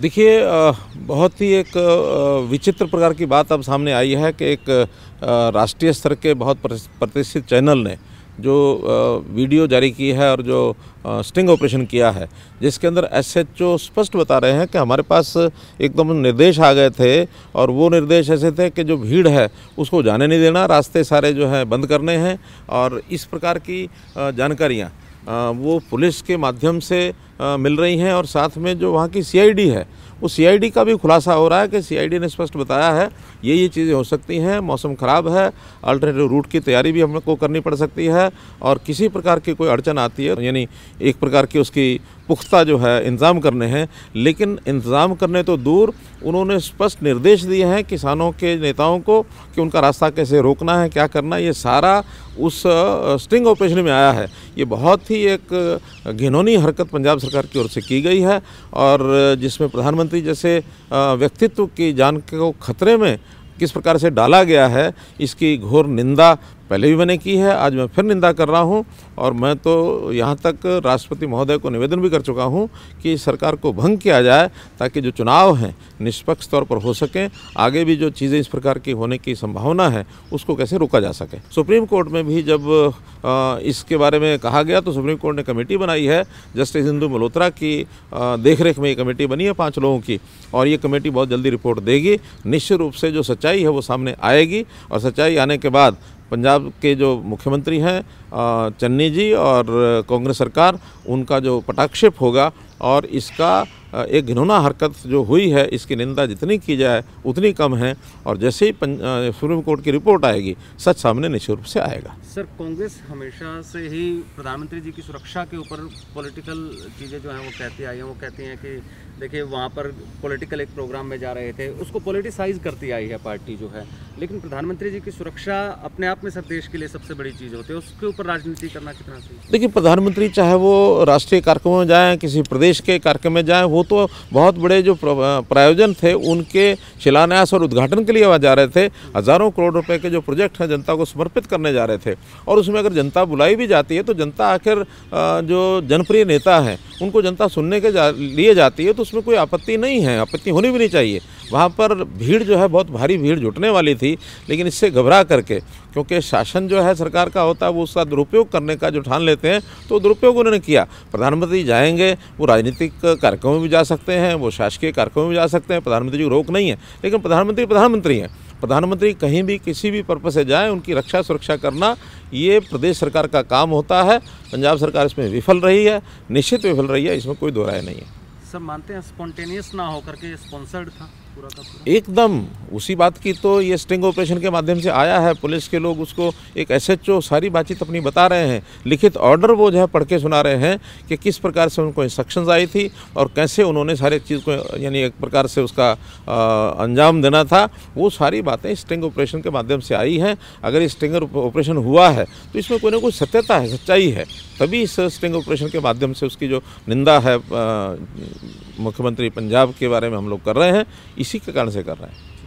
देखिए बहुत ही एक विचित्र प्रकार की बात अब सामने आई है कि एक राष्ट्रीय स्तर के बहुत प्रतिष्ठित चैनल ने जो वीडियो जारी की है और जो स्टिंग ऑपरेशन किया है जिसके अंदर एस स्पष्ट बता रहे हैं कि हमारे पास एकदम निर्देश आ गए थे और वो निर्देश ऐसे थे कि जो भीड़ है उसको जाने नहीं देना रास्ते सारे जो हैं बंद करने हैं और इस प्रकार की जानकारियाँ वो पुलिस के माध्यम से मिल रही हैं और साथ में जो वहाँ की सीआईडी है वो सीआईडी का भी खुलासा हो रहा है कि सीआईडी ने स्पष्ट बताया है ये ये चीज़ें हो सकती हैं मौसम ख़राब है अल्टरनेटिव रूट की तैयारी भी हमको करनी पड़ सकती है और किसी प्रकार की कोई अड़चन आती है यानी एक प्रकार की उसकी पुख्ता जो है इंतज़ाम करने हैं लेकिन इंतज़ाम करने तो दूर उन्होंने स्पष्ट निर्देश दिए हैं किसानों के नेताओं को कि उनका रास्ता कैसे रोकना है क्या करना है ये सारा उस स्टिंग ऑपरेशन में आया है ये बहुत ही एक घिनौनी हरकत पंजाब सरकार की ओर से की गई है और जिसमें प्रधानमंत्री जैसे व्यक्तित्व की जान को खतरे में किस प्रकार से डाला गया है इसकी घोर निंदा पहले भी मैंने की है आज मैं फिर निंदा कर रहा हूं और मैं तो यहां तक राष्ट्रपति महोदय को निवेदन भी कर चुका हूं कि सरकार को भंग किया जाए ताकि जो चुनाव हैं निष्पक्ष तौर पर हो सकें आगे भी जो चीज़ें इस प्रकार की होने की संभावना है उसको कैसे रोका जा सके सुप्रीम कोर्ट में भी जब इसके बारे में कहा गया तो सुप्रीम कोर्ट ने कमेटी बनाई है जस्टिस इंदु मल्होत्रा की देखरेख में ये कमेटी बनी है पाँच लोगों की और ये कमेटी बहुत जल्दी रिपोर्ट देगी निश्चित रूप से जो सच्चाई है वो सामने आएगी और सच्चाई आने के बाद पंजाब के जो मुख्यमंत्री हैं चन्नी जी और कांग्रेस सरकार उनका जो पटाक्षेप होगा और इसका एक घिनौना हरकत जो हुई है इसकी निंदा जितनी की जाए उतनी कम है और जैसे ही सुप्रीम कोर्ट की रिपोर्ट आएगी सच सामने निश्चित रूप से आएगा सर कांग्रेस हमेशा से ही प्रधानमंत्री जी की सुरक्षा के ऊपर पॉलिटिकल चीज़ें जो हैं वो कहती आई हैं वो कहती हैं कि देखिए वहाँ पर पॉलिटिकल एक प्रोग्राम में जा रहे थे उसको पॉलिटिसाइज करती आई है पार्टी जो है लेकिन प्रधानमंत्री जी की सुरक्षा अपने आप में सब देश के लिए सबसे बड़ी चीज़ होती है उसके ऊपर राजनीति करना कितना सही देखिए प्रधानमंत्री चाहे वो राष्ट्रीय कार्यक्रम में जाएँ किसी प्रदेश के कार्यक्रम में जाएँ वो तो बहुत बड़े जो प्रायोजन थे उनके शिलान्यास और उद्घाटन के लिए वहाँ जा रहे थे हज़ारों करोड़ रुपये के जो प्रोजेक्ट हैं जनता को समर्पित करने जा रहे थे और उसमें अगर जनता बुलाई भी जाती है तो जनता आखिर जो जनप्रिय नेता हैं उनको जनता सुनने के जा लिए जाती है तो उसमें कोई आपत्ति नहीं है आपत्ति होनी भी नहीं चाहिए वहाँ पर भीड़ जो है बहुत भारी भीड़ जुटने वाली थी लेकिन इससे घबरा करके क्योंकि शासन जो है सरकार का होता है वो उसका दुरुपयोग करने का जो ठान लेते हैं तो दुरुपयोग उन्होंने किया प्रधानमंत्री जाएंगे वो राजनीतिक कार्यक्रमों में भी जा सकते हैं वो शासकीय कार्यक्रमों में भी जा सकते हैं प्रधानमंत्री जी रोक नहीं है लेकिन प्रधानमंत्री प्रधानमंत्री हैं प्रधानमंत्री कहीं भी किसी भी पर्पज़ से जाएं उनकी रक्षा सुरक्षा करना ये प्रदेश सरकार का काम होता है पंजाब सरकार इसमें विफल रही है निश्चित विफल रही है इसमें कोई दो राय नहीं है सब मानते हैं स्पॉन्टेनियस ना होकर के स्पॉन्सर्ड था एकदम उसी बात की तो ये स्टिंग ऑपरेशन के माध्यम से आया है पुलिस के लोग उसको एक एसएचओ सारी बातचीत अपनी बता रहे हैं लिखित ऑर्डर वो जो है पढ़ के सुना रहे हैं कि किस प्रकार से उनको इंस्ट्रक्शन आई थी और कैसे उन्होंने सारी चीज़ को यानी एक प्रकार से उसका आ, अंजाम देना था वो सारी बातें स्टिंग ऑपरेशन के माध्यम से आई हैं अगर ये स्टिंग ऑपरेशन हुआ है तो इसमें कोई ना कोई सत्यता है सच्चाई है तभी इस स्टिंग ऑपरेशन के माध्यम से उसकी जो निंदा है मुख्यमंत्री पंजाब के बारे में हम लोग कर रहे हैं इस इसी के कारण से कर रहे हैं